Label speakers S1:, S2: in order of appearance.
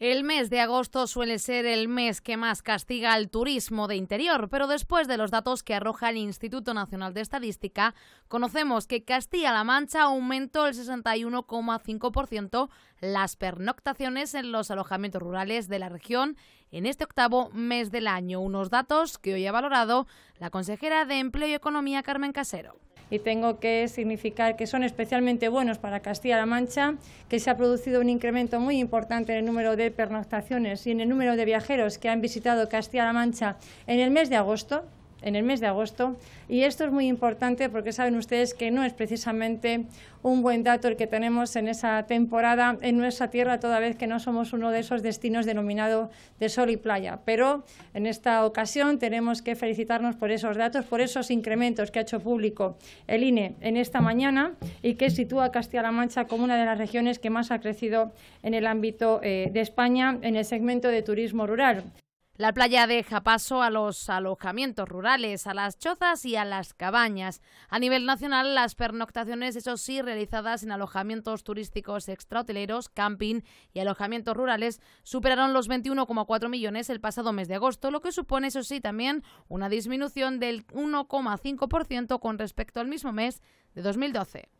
S1: El mes de agosto suele ser el mes que más castiga al turismo de interior, pero después de los datos que arroja el Instituto Nacional de Estadística, conocemos que Castilla-La Mancha aumentó el 61,5% las pernoctaciones en los alojamientos rurales de la región en este octavo mes del año, unos datos que hoy ha
S2: valorado la consejera de Empleo y Economía Carmen Casero y tengo que significar que son especialmente buenos para Castilla-La Mancha, que se ha producido un incremento muy importante en el número de pernoctaciones y en el número de viajeros que han visitado Castilla-La Mancha en el mes de agosto, en el mes de agosto. Y esto es muy importante porque saben ustedes que no es precisamente un buen dato el que tenemos en esa temporada en nuestra tierra, toda vez que no somos uno de esos destinos denominados de sol y playa. Pero en esta ocasión tenemos que felicitarnos por esos datos, por esos incrementos que ha hecho público el INE en esta mañana y que sitúa a Castilla-La Mancha como una de las regiones que más ha crecido en el ámbito eh, de España en el segmento de turismo rural. La playa deja paso a los
S1: alojamientos rurales, a las chozas y a las cabañas. A nivel nacional, las pernoctaciones, eso sí, realizadas en alojamientos turísticos extrahoteleros, camping y alojamientos rurales, superaron los 21,4 millones el pasado mes de agosto, lo que supone, eso sí, también una disminución del 1,5% con respecto al mismo mes de 2012.